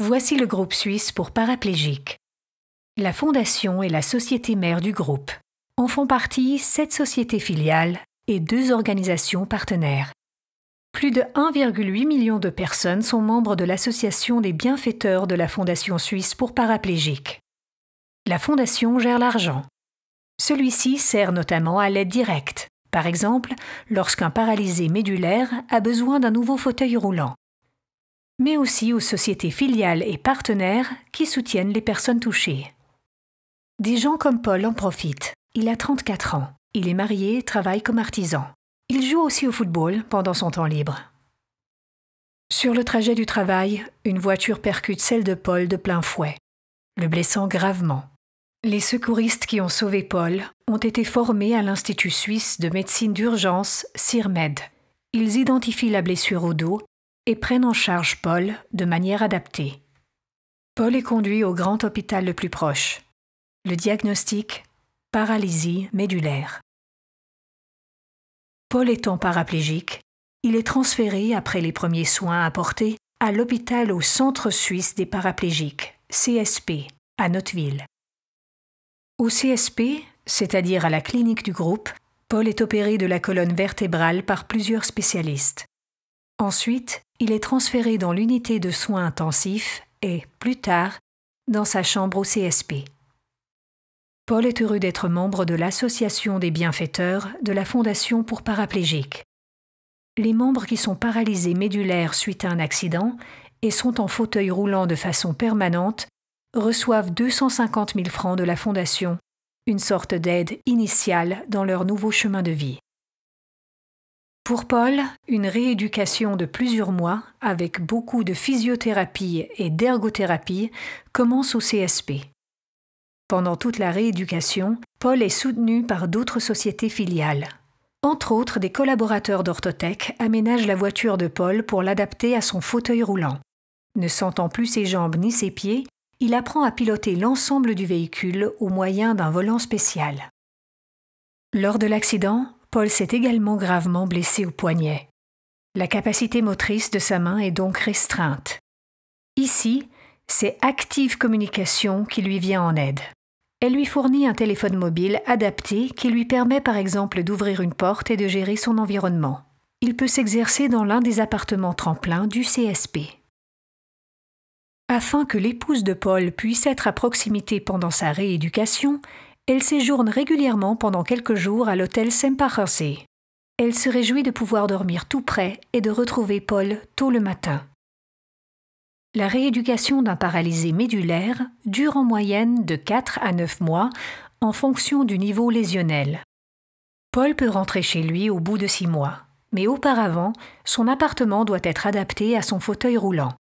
Voici le groupe suisse pour paraplégiques. La fondation est la société mère du groupe. En font partie sept sociétés filiales et deux organisations partenaires. Plus de 1,8 million de personnes sont membres de l'Association des bienfaiteurs de la Fondation suisse pour paraplégiques. La Fondation gère l'argent. Celui-ci sert notamment à l'aide directe, par exemple lorsqu'un paralysé médulaire a besoin d'un nouveau fauteuil roulant mais aussi aux sociétés filiales et partenaires qui soutiennent les personnes touchées. Des gens comme Paul en profitent. Il a 34 ans. Il est marié et travaille comme artisan. Il joue aussi au football pendant son temps libre. Sur le trajet du travail, une voiture percute celle de Paul de plein fouet, le blessant gravement. Les secouristes qui ont sauvé Paul ont été formés à l'Institut suisse de médecine d'urgence CIRMED. Ils identifient la blessure au dos et prennent en charge Paul de manière adaptée. Paul est conduit au grand hôpital le plus proche. Le diagnostic paralysie médulaire. Paul étant paraplégique, il est transféré après les premiers soins apportés à l'hôpital au Centre suisse des paraplégiques, CSP, à Notteville. Au CSP, c'est-à-dire à la clinique du groupe, Paul est opéré de la colonne vertébrale par plusieurs spécialistes. Ensuite, il est transféré dans l'unité de soins intensifs et, plus tard, dans sa chambre au CSP. Paul est heureux d'être membre de l'Association des bienfaiteurs de la Fondation pour paraplégiques. Les membres qui sont paralysés médulaires suite à un accident et sont en fauteuil roulant de façon permanente reçoivent 250 000 francs de la Fondation, une sorte d'aide initiale dans leur nouveau chemin de vie. Pour Paul, une rééducation de plusieurs mois, avec beaucoup de physiothérapie et d'ergothérapie, commence au CSP. Pendant toute la rééducation, Paul est soutenu par d'autres sociétés filiales. Entre autres, des collaborateurs d'Orthotech aménagent la voiture de Paul pour l'adapter à son fauteuil roulant. Ne sentant plus ses jambes ni ses pieds, il apprend à piloter l'ensemble du véhicule au moyen d'un volant spécial. Lors de l'accident, Paul s'est également gravement blessé au poignet. La capacité motrice de sa main est donc restreinte. Ici, c'est Active Communication qui lui vient en aide. Elle lui fournit un téléphone mobile adapté qui lui permet par exemple d'ouvrir une porte et de gérer son environnement. Il peut s'exercer dans l'un des appartements tremplins du CSP. Afin que l'épouse de Paul puisse être à proximité pendant sa rééducation, elle séjourne régulièrement pendant quelques jours à l'hôtel Semparerse. Elle se réjouit de pouvoir dormir tout près et de retrouver Paul tôt le matin. La rééducation d'un paralysé médulaire dure en moyenne de 4 à 9 mois en fonction du niveau lésionnel. Paul peut rentrer chez lui au bout de 6 mois, mais auparavant, son appartement doit être adapté à son fauteuil roulant.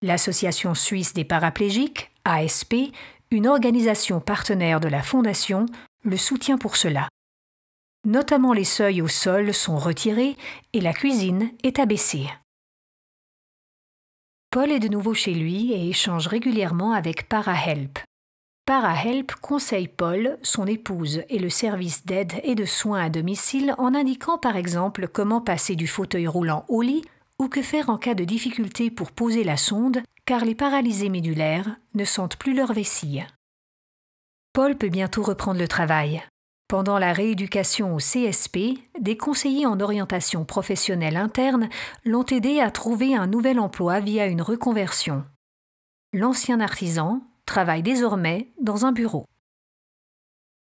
L'Association suisse des paraplégiques, ASP, une organisation partenaire de la Fondation le soutient pour cela. Notamment les seuils au sol sont retirés et la cuisine est abaissée. Paul est de nouveau chez lui et échange régulièrement avec ParaHelp. ParaHelp conseille Paul, son épouse et le service d'aide et de soins à domicile en indiquant par exemple comment passer du fauteuil roulant au lit ou que faire en cas de difficulté pour poser la sonde, car les paralysés médulaires ne sentent plus leur vessie. Paul peut bientôt reprendre le travail. Pendant la rééducation au CSP, des conseillers en orientation professionnelle interne l'ont aidé à trouver un nouvel emploi via une reconversion. L'ancien artisan travaille désormais dans un bureau.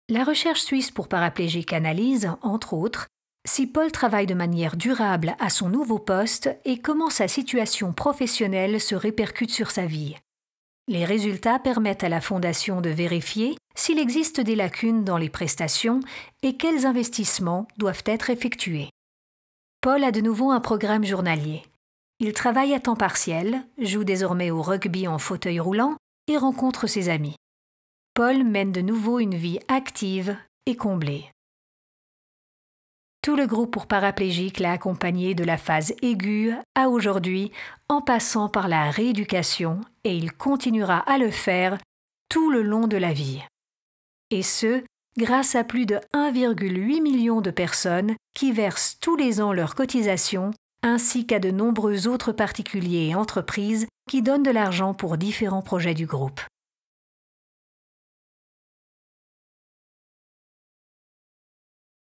La recherche suisse pour paraplégique analyse, entre autres, si Paul travaille de manière durable à son nouveau poste et comment sa situation professionnelle se répercute sur sa vie. Les résultats permettent à la Fondation de vérifier s'il existe des lacunes dans les prestations et quels investissements doivent être effectués. Paul a de nouveau un programme journalier. Il travaille à temps partiel, joue désormais au rugby en fauteuil roulant et rencontre ses amis. Paul mène de nouveau une vie active et comblée. Tout le groupe pour paraplégique l'a accompagné de la phase aiguë à aujourd'hui, en passant par la rééducation, et il continuera à le faire tout le long de la vie. Et ce, grâce à plus de 1,8 million de personnes qui versent tous les ans leurs cotisations, ainsi qu'à de nombreux autres particuliers et entreprises qui donnent de l'argent pour différents projets du groupe.